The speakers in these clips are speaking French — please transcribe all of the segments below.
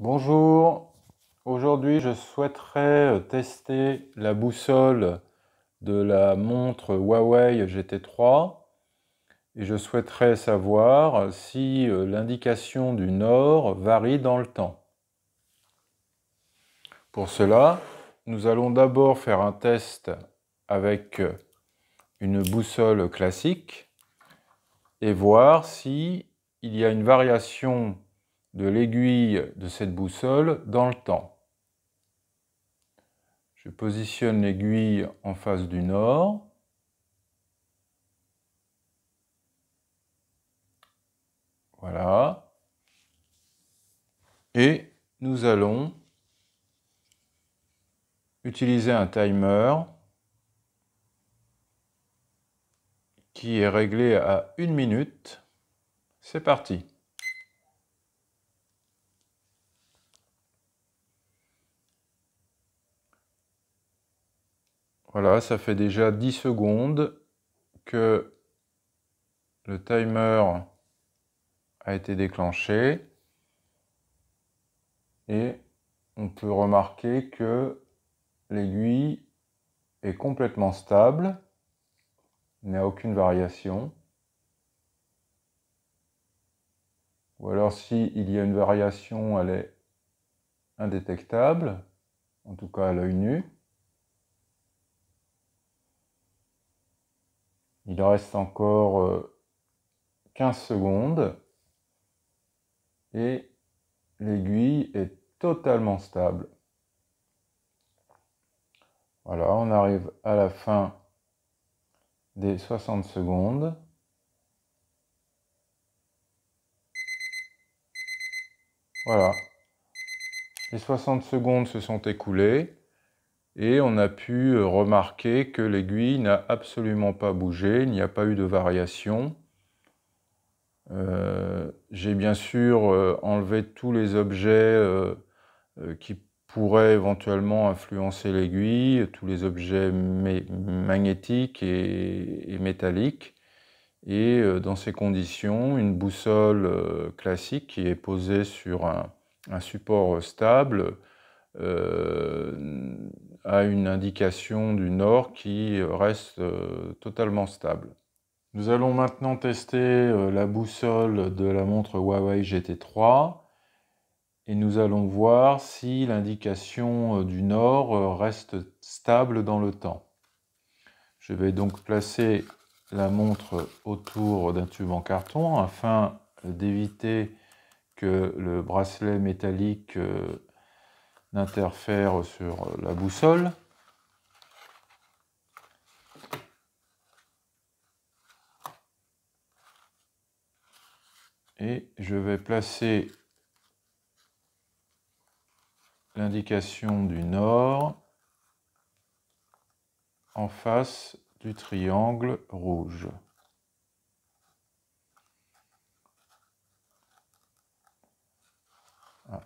Bonjour, aujourd'hui je souhaiterais euh, tester la boussole de la montre Huawei GT3 et je souhaiterais savoir si euh, l'indication du nord varie dans le temps. Pour cela, nous allons d'abord faire un test avec euh, une boussole classique et voir si il y a une variation de l'aiguille de cette boussole dans le temps. Je positionne l'aiguille en face du nord. Voilà. Et nous allons utiliser un timer qui est réglé à une minute. C'est parti. Voilà, ça fait déjà 10 secondes que le timer a été déclenché. Et on peut remarquer que l'aiguille est complètement stable, a aucune variation. Ou alors s'il y a une variation, elle est indétectable, en tout cas à l'œil nu. Il reste encore 15 euh, secondes et l'aiguille est totalement stable. Voilà, on arrive à la fin des 60 secondes. Voilà. Les 60 secondes se sont écoulées et on a pu euh, remarquer que l'aiguille n'a absolument pas bougé, il n'y a pas eu de variation. Euh, j'ai bien sûr euh, enlevé tous les objets qui pourraient éventuellement influencer l'aiguille, tous les objets magnétiques et, métalliques. Et dans ces conditions, une boussole classique qui est posée sur un, support stable à une indication du nord qui reste euh, totalement stable. Nous allons maintenant tester euh, la boussole de la montre Huawei GT3 et nous allons voir si l'indication euh, du nord reste stable dans le temps. Je vais donc placer la montre autour d'un tube en carton afin d'éviter que le bracelet métallique d'interfère sur la boussole. Et je vais placer l'indication du nord en face du triangle rouge. Ah.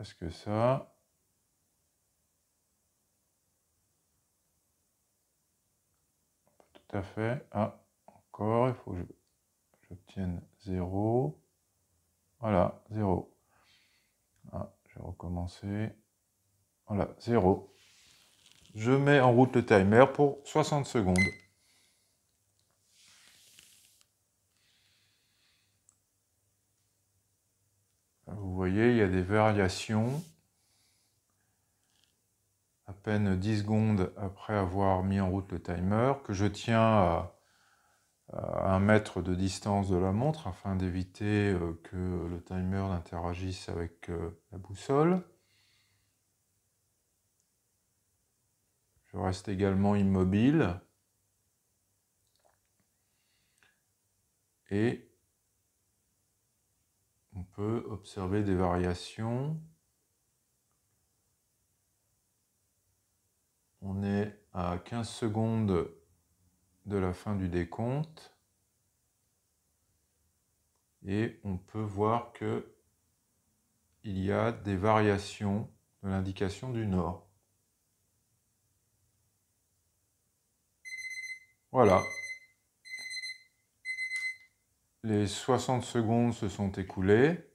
Est-ce que ça, tout à fait. Ah, encore, il faut que j'obtienne 0. Voilà, 0. Ah, je vais recommencer. Voilà, 0. Je mets en route le timer pour 60 secondes. Vous voyez, il y a des variations. À peine 10 secondes après avoir mis en route le timer, que je tiens à, un mètre de distance de la montre afin d'éviter euh, que le timer n'interagisse avec euh, la boussole. Je reste également immobile. Et peut observer des variations. On est à 15 secondes de la fin du décompte. Et on peut voir que il y a des variations de l'indication du nord. Voilà. Les 60 secondes se sont écoulées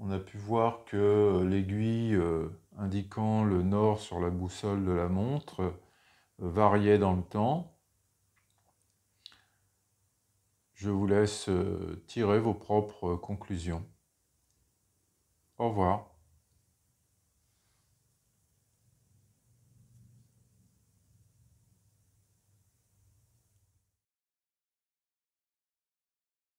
on a pu voir que euh, l'aiguille euh, indiquant le nord sur la boussole de la montre euh, variait dans le temps. Je vous laisse tirer vos propres conclusions. Au revoir.